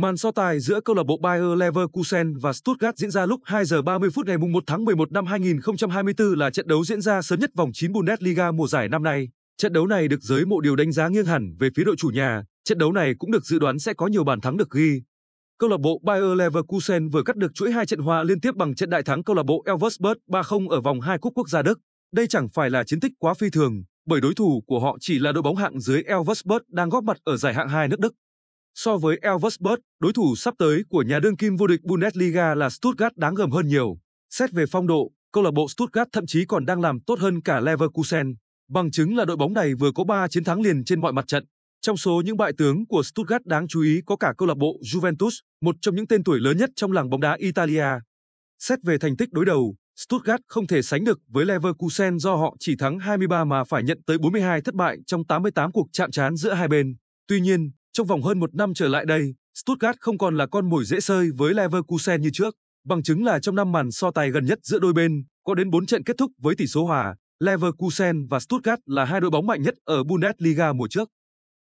Màn so tài giữa câu lạc bộ Bayer Leverkusen và Stuttgart diễn ra lúc 2 giờ 30 phút ngày 1 tháng 11 năm 2024 là trận đấu diễn ra sớm nhất vòng 9 Bundesliga mùa giải năm nay. Trận đấu này được giới mộ điều đánh giá nghiêng hẳn về phía đội chủ nhà. Trận đấu này cũng được dự đoán sẽ có nhiều bàn thắng được ghi. Câu lạc bộ Bayer Leverkusen vừa cắt được chuỗi hai trận hòa liên tiếp bằng trận đại thắng câu lạc bộ Elversberg 3-0 ở vòng 2 cúp quốc gia Đức. Đây chẳng phải là chiến tích quá phi thường, bởi đối thủ của họ chỉ là đội bóng hạng dưới Elversberg đang góp mặt ở giải hạng 2 nước Đức. So với Elversberg, đối thủ sắp tới của nhà đương kim vô địch Bundesliga là Stuttgart đáng gờm hơn nhiều. Xét về phong độ, câu lạc bộ Stuttgart thậm chí còn đang làm tốt hơn cả Leverkusen. Bằng chứng là đội bóng này vừa có 3 chiến thắng liền trên mọi mặt trận. Trong số những bại tướng của Stuttgart đáng chú ý có cả câu lạc bộ Juventus, một trong những tên tuổi lớn nhất trong làng bóng đá Italia. Xét về thành tích đối đầu, Stuttgart không thể sánh được với Leverkusen do họ chỉ thắng 23 mà phải nhận tới 42 thất bại trong 88 cuộc chạm trán giữa hai bên. Tuy nhiên, trong vòng hơn một năm trở lại đây, Stuttgart không còn là con mồi dễ sơi với Leverkusen như trước, bằng chứng là trong năm màn so tài gần nhất giữa đôi bên, có đến 4 trận kết thúc với tỷ số hòa. Leverkusen và Stuttgart là hai đội bóng mạnh nhất ở Bundesliga mùa trước.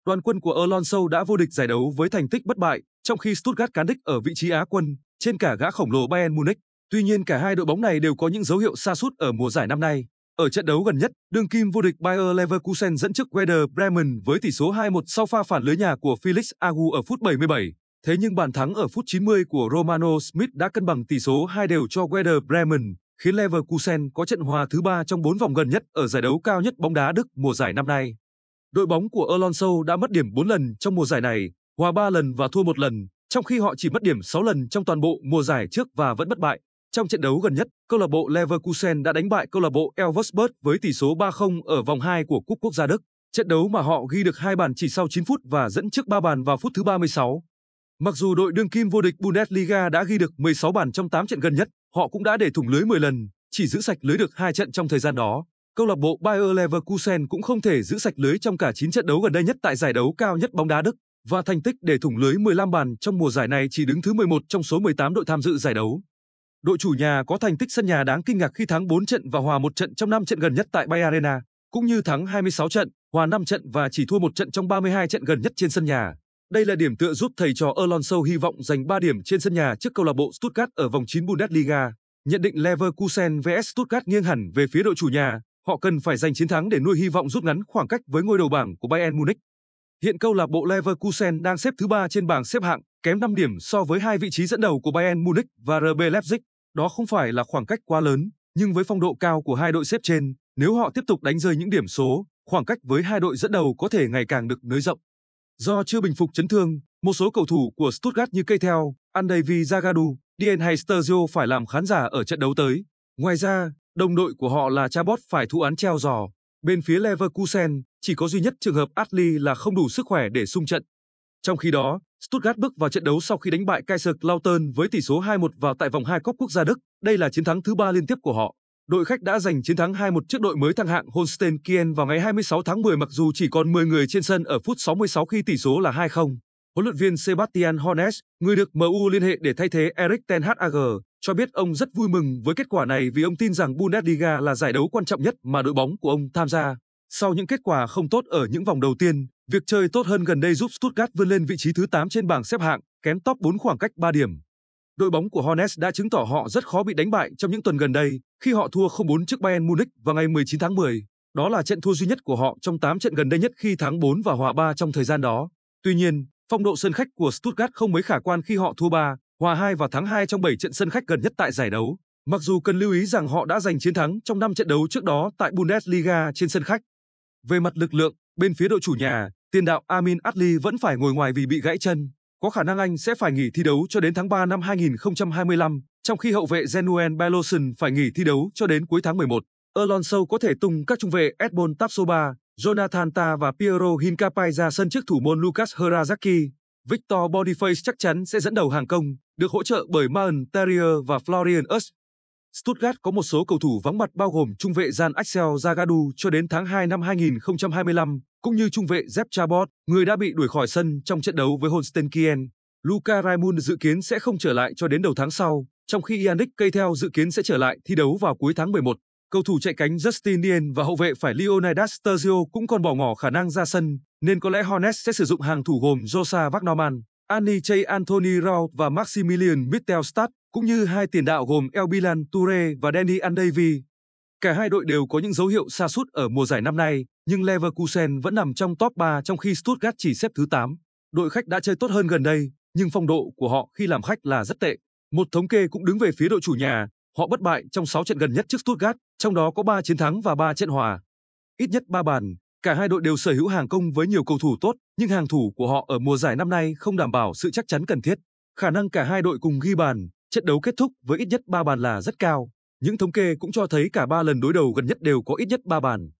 Đoàn quân của Alonso đã vô địch giải đấu với thành tích bất bại, trong khi Stuttgart cán đích ở vị trí Á quân, trên cả gã khổng lồ Bayern Munich. Tuy nhiên cả hai đội bóng này đều có những dấu hiệu xa sút ở mùa giải năm nay. Ở trận đấu gần nhất, đương kim vô địch Bayer Leverkusen dẫn trước Werder Bremen với tỷ số 2-1 sau pha phản lưới nhà của Felix Agu ở phút 77. Thế nhưng bàn thắng ở phút 90 của Romano Smith đã cân bằng tỷ số 2 đều cho Werder Bremen, khiến Leverkusen có trận hòa thứ ba trong 4 vòng gần nhất ở giải đấu cao nhất bóng đá Đức mùa giải năm nay. Đội bóng của Alonso đã mất điểm 4 lần trong mùa giải này, hòa 3 lần và thua 1 lần, trong khi họ chỉ mất điểm 6 lần trong toàn bộ mùa giải trước và vẫn bất bại. Trong trận đấu gần nhất, câu lạc bộ Leverkusen đã đánh bại câu lạc bộ Elversberg với tỷ số 3-0 ở vòng 2 của Cúp Quốc gia Đức, trận đấu mà họ ghi được hai bàn chỉ sau 9 phút và dẫn trước 3 bàn vào phút thứ 36. Mặc dù đội đương kim vô địch Bundesliga đã ghi được 16 bàn trong 8 trận gần nhất, họ cũng đã để thủng lưới 10 lần, chỉ giữ sạch lưới được 2 trận trong thời gian đó. Câu lạc bộ Bayer Leverkusen cũng không thể giữ sạch lưới trong cả 9 trận đấu gần đây nhất tại giải đấu cao nhất bóng đá Đức và thành tích để thủng lưới 15 bàn trong mùa giải này chỉ đứng thứ 11 trong số 18 đội tham dự giải đấu đội chủ nhà có thành tích sân nhà đáng kinh ngạc khi thắng 4 trận và hòa 1 trận trong 5 trận gần nhất tại Bay Arena, cũng như thắng 26 trận, hòa 5 trận và chỉ thua 1 trận trong 32 trận gần nhất trên sân nhà. Đây là điểm tựa giúp thầy trò Alonso hy vọng giành 3 điểm trên sân nhà trước câu lạc bộ Stuttgart ở vòng 9 Bundesliga. Nhận định Leverkusen vs Stuttgart nghiêng hẳn về phía đội chủ nhà, họ cần phải giành chiến thắng để nuôi hy vọng rút ngắn khoảng cách với ngôi đầu bảng của Bayern Munich. Hiện câu lạc bộ Leverkusen đang xếp thứ ba trên bảng xếp hạng, kém 5 điểm so với hai vị trí dẫn đầu của Bayern Munich và RB Leipzig. Đó không phải là khoảng cách quá lớn, nhưng với phong độ cao của hai đội xếp trên, nếu họ tiếp tục đánh rơi những điểm số, khoảng cách với hai đội dẫn đầu có thể ngày càng được nới rộng. Do chưa bình phục chấn thương, một số cầu thủ của Stuttgart như Keitel, Andrei Zagadu, Dien hay Sturgio phải làm khán giả ở trận đấu tới. Ngoài ra, đồng đội của họ là Chabot phải thụ án treo giò. Bên phía Leverkusen, chỉ có duy nhất trường hợp Atli là không đủ sức khỏe để sung trận. Trong khi đó, Stuttgart bước vào trận đấu sau khi đánh bại Kaiserslautern với tỷ số 2-1 vào tại vòng 2 Cúp Quốc gia Đức. Đây là chiến thắng thứ ba liên tiếp của họ. Đội khách đã giành chiến thắng 2-1 trước đội mới thăng hạng Holstein Kiel vào ngày 26 tháng 10 mặc dù chỉ còn 10 người trên sân ở phút 66 khi tỷ số là 2-0. Huấn luyện viên Sebastian Hornes, người được MU liên hệ để thay thế Erik ten Hag, cho biết ông rất vui mừng với kết quả này vì ông tin rằng Bundesliga là giải đấu quan trọng nhất mà đội bóng của ông tham gia. Sau những kết quả không tốt ở những vòng đầu tiên, việc chơi tốt hơn gần đây giúp Stuttgart vươn lên vị trí thứ 8 trên bảng xếp hạng, kém top 4 khoảng cách 3 điểm. Đội bóng của Hornets đã chứng tỏ họ rất khó bị đánh bại trong những tuần gần đây khi họ thua 0-4 trước Bayern Munich vào ngày 19 tháng 10. Đó là trận thua duy nhất của họ trong 8 trận gần đây nhất khi thắng 4 và hòa 3 trong thời gian đó. Tuy nhiên, phong độ sân khách của Stuttgart không mấy khả quan khi họ thua 3 Hòa 2 và thắng 2 trong 7 trận sân khách gần nhất tại giải đấu. Mặc dù cần lưu ý rằng họ đã giành chiến thắng trong 5 trận đấu trước đó tại Bundesliga trên sân khách. Về mặt lực lượng, bên phía đội chủ nhà, tiền đạo Amin Atli vẫn phải ngồi ngoài vì bị gãy chân. Có khả năng anh sẽ phải nghỉ thi đấu cho đến tháng 3 năm 2025, trong khi hậu vệ Genuen Belosen phải nghỉ thi đấu cho đến cuối tháng 11. Alonso có thể tung các trung vệ Edmond Tapsoba, Jonathan Ta và Piero Hincapai ra sân trước thủ môn Lucas Herazaki. Victor Boniface chắc chắn sẽ dẫn đầu hàng công, được hỗ trợ bởi Martin Terrier và Florian Us. Stuttgart có một số cầu thủ vắng mặt bao gồm trung vệ Jan Axel Zagadou cho đến tháng 2 năm 2025, cũng như trung vệ Zep Chabot, người đã bị đuổi khỏi sân trong trận đấu với Holstein Kiel. Luka Raimund dự kiến sẽ không trở lại cho đến đầu tháng sau, trong khi Yannick Keitel dự kiến sẽ trở lại thi đấu vào cuối tháng 11. Cầu thủ chạy cánh Justin Dien và hậu vệ phải Leonidas Sturgio cũng còn bỏ ngỏ khả năng ra sân nên có lẽ Hornets sẽ sử dụng hàng thủ gồm Josa Vagnorman, Aniche Anthony Rao và Maximilian Mittelstadt, cũng như hai tiền đạo gồm Elbilan Toure và Danny Andavy. Cả hai đội đều có những dấu hiệu xa sút ở mùa giải năm nay, nhưng Leverkusen vẫn nằm trong top 3 trong khi Stuttgart chỉ xếp thứ 8. Đội khách đã chơi tốt hơn gần đây, nhưng phong độ của họ khi làm khách là rất tệ. Một thống kê cũng đứng về phía đội chủ nhà, họ bất bại trong 6 trận gần nhất trước Stuttgart, trong đó có 3 chiến thắng và 3 trận hòa. Ít nhất 3 bàn, Cả hai đội đều sở hữu hàng công với nhiều cầu thủ tốt, nhưng hàng thủ của họ ở mùa giải năm nay không đảm bảo sự chắc chắn cần thiết. Khả năng cả hai đội cùng ghi bàn, trận đấu kết thúc với ít nhất 3 bàn là rất cao. Những thống kê cũng cho thấy cả ba lần đối đầu gần nhất đều có ít nhất 3 bàn.